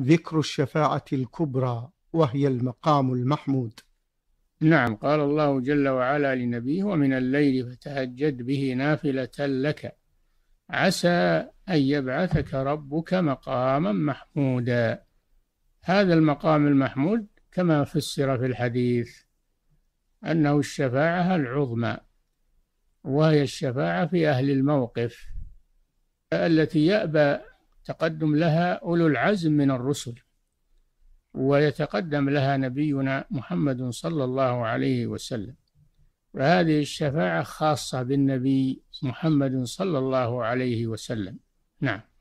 ذكر الشفاعة الكبرى وهي المقام المحمود نعم قال الله جل وعلا لنبيه ومن الليل فتهجد به نافلة لك عسى أن يبعثك ربك مقاما محمودا هذا المقام المحمود كما فسر في الحديث أنه الشفاعة العظمى وهي الشفاعة في أهل الموقف التي يأبى تقدم لها أولو العزم من الرسل ويتقدم لها نبينا محمد صلى الله عليه وسلم فهذه الشفاعة خاصة بالنبي محمد صلى الله عليه وسلم نعم